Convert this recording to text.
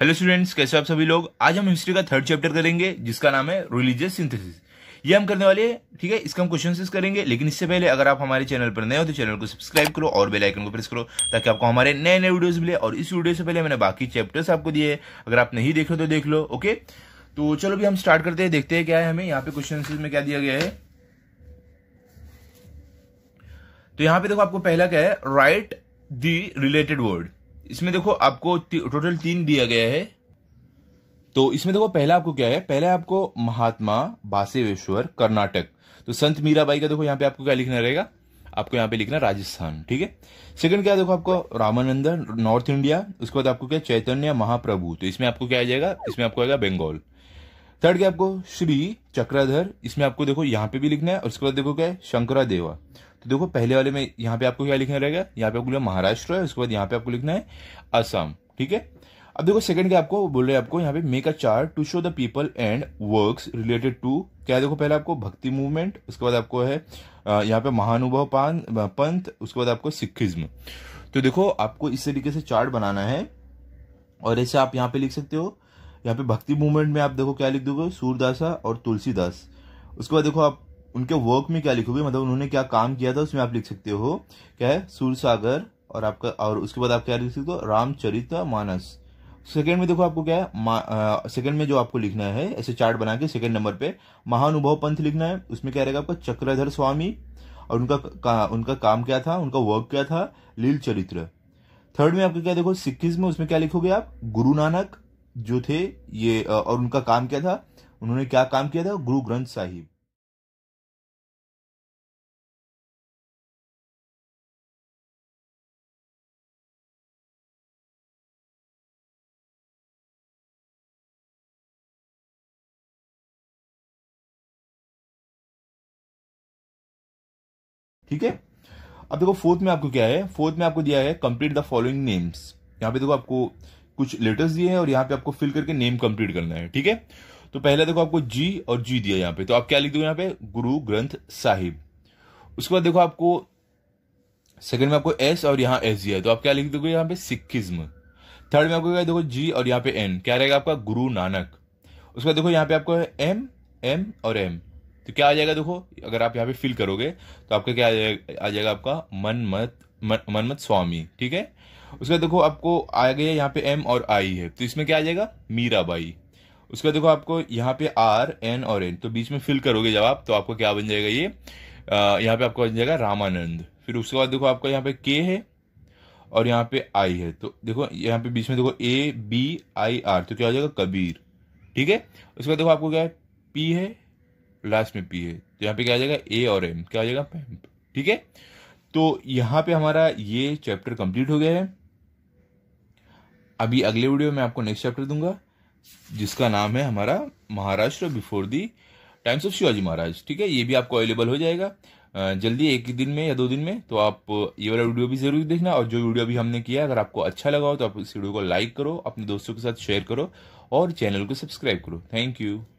hello students कैसे आप सभी लोग आज हम हिस्ट्री का थर्ड चैप्टर करेंगे जिसका नाम है रिलीजियस सिंथेसिस ये हम करने वाले हैं ठीक है इसका हम क्वेश्चन करेंगे लेकिन इससे पहले अगर आप हमारे चैनल पर नए हो तो चैनल को सब्सक्राइब करो और बेल आइकन को प्रेस करो ताकि आपको हमारे नए नए वीडियोस मिले और इस वीडियो से पहले मैंने बाकी चैप्टर्स आपको दिए अगर आप नहीं देखो तो देख लो ओके तो चलो भी हम स्टार्ट करते हैं देखते हैं क्या है हमें यहाँ पे क्वेश्चन में क्या दिया गया है तो यहाँ पे देखो आपको पहला क्या है राइट दी रिलेटेड वर्ड इसमें देखो आपको टोटल तीन दिया गया है तो इसमें देखो पहला आपको क्या है पहला आपको महात्मा बासेवेश्वर कर्नाटक तो संत मीराबाई का देखो यहाँ पे आपको क्या लिखना रहेगा आपको यहाँ पे लिखना राजस्थान ठीक है सेकंड क्या देखो आपको रामानंदन नॉर्थ इंडिया उसके बाद आपको क्या चैतन्य महाप्रभु तो इसमें आपको क्या आ जाएगा इसमें आपको आएगा बंगाल थर्ड क्या आपको श्री चक्राधर इसमें आपको देखो यहाँ पे भी लिखना है और उसके बाद देखो क्या है शंकरा देवा तो देखो पहले वाले में यहाँ पे आपको क्या लिखना रहेगा यहाँ पे आपको लिखना महाराष्ट्र है उसके बाद यहाँ पे आपको लिखना है असम ठीक है अब देखो सेकंड क्या आपको बोल रहे हैं आपको यहाँ पे make a chart to show the people and works related to क्या देखो पहले आपको भक्ति मूवमेंट उसके बाद आपको है यहाँ पे महानुभव पान पंथ उसके बाद आपको सिखिज्म तो देखो आपको इस तरीके से चार्ट बनाना है और ऐसे आप यहाँ पे लिख सकते हो यहाँ पे भक्ति मूवमेंट में आप देखो क्या लिख दोगे सूरदासा और तुलसीदास उसके बाद देखो आप उनके वर्क में क्या लिखोगे मतलब उन्होंने क्या काम किया था उसमें आप लिख सकते हो क्या है सूर सागर और आपका और उसके बाद आप क्या लिख सकते हो रामचरित मानस सेकेंड में देखो आपको क्या है सेकेंड में जो आपको लिखना है ऐसे चार्ट बना के सेकेंड नंबर पे महानुभव पंथ लिखना है उसमें क्या रहेगा आपका चक्रधर स्वामी और उनका का, उनका काम क्या था उनका वर्क क्या था लील चरित्र थर्ड में आपको क्या देखो सिक्किस में उसमें क्या लिखोगे आप गुरु नानक जो थे ये और उनका काम क्या था उन्होंने क्या काम किया था गुरु ग्रंथ साहिब ठीक है अब देखो फोर्थ में आपको क्या है फोर्थ में आपको दिया है कंप्लीट द फॉलोइंग नेम्स यहाँ पे देखो आपको कुछ लेटर्स दिए हैं और यहाँ पे आपको फिल करके नेम कंप्लीट करना है ठीक है तो पहले देखो आपको जी और जी दिया यहाँ पे तो आप क्या लिख दो यहाँ पे गुरु ग्रंथ साहिब उसके बाद देखो आपको सेकंड में आपको एस और यहाँ एस दिया है तो आप क्या लिख दोगे यहाँ पे सिखिज्म थर्ड में आपको क्या देखो जी और यहाँ पे एन क्या रहेगा आपका गुरु नानक उसके बाद देखो यहाँ पे आपको एम एम और एम तो क्या आ जाएगा देखो अगर आप यहाँ पे फिल करोगे तो आपका क्या आ जाएगा आपका मन मत मन, मत स्वामी ठीक है उसके बाद देखो आपको आ गया यहाँ पे एम और आई है तो इसमें क्या आ जाएगा मीराबाई उसके बाद देखो आपको यहाँ पे आर एन और एन तो बीच में फिल करोगे जब आप तो आपको क्या बन जाएगा ये यहाँ पे आपको बन जाएगा रामानंद फिर उसके बाद देखो आपका यहाँ पे के है और यहाँ पे आई है तो देखो यहाँ पे बीच में देखो ए बी आई आर तो क्या हो जाएगा कबीर ठीक है उसके बाद देखो आपको क्या है पी है लास्ट में पी है तो यहाँ पे क्या आ जाएगा ए और एम क्या आ जाएगा पैम्प ठीक है तो यहाँ पे हमारा ये चैप्टर कंप्लीट हो गया है अभी अगले वीडियो में आपको नेक्स्ट चैप्टर दूंगा जिसका नाम है हमारा Maharashtra before the times of Shivaji Maharaj ठीक है ये भी आपको अवेलेबल हो जाएगा जल्दी एक दिन में या दो दिन में तो आप ये वाला वीडियो भी जरूर देखना और जो वीडियो भी हमने किया अगर आपको अच्छा लगा हो तो आप इस वीडियो को लाइक करो अपने दोस्तों के साथ शेयर करो और चैनल को सब्सक्राइब करो थैंक यू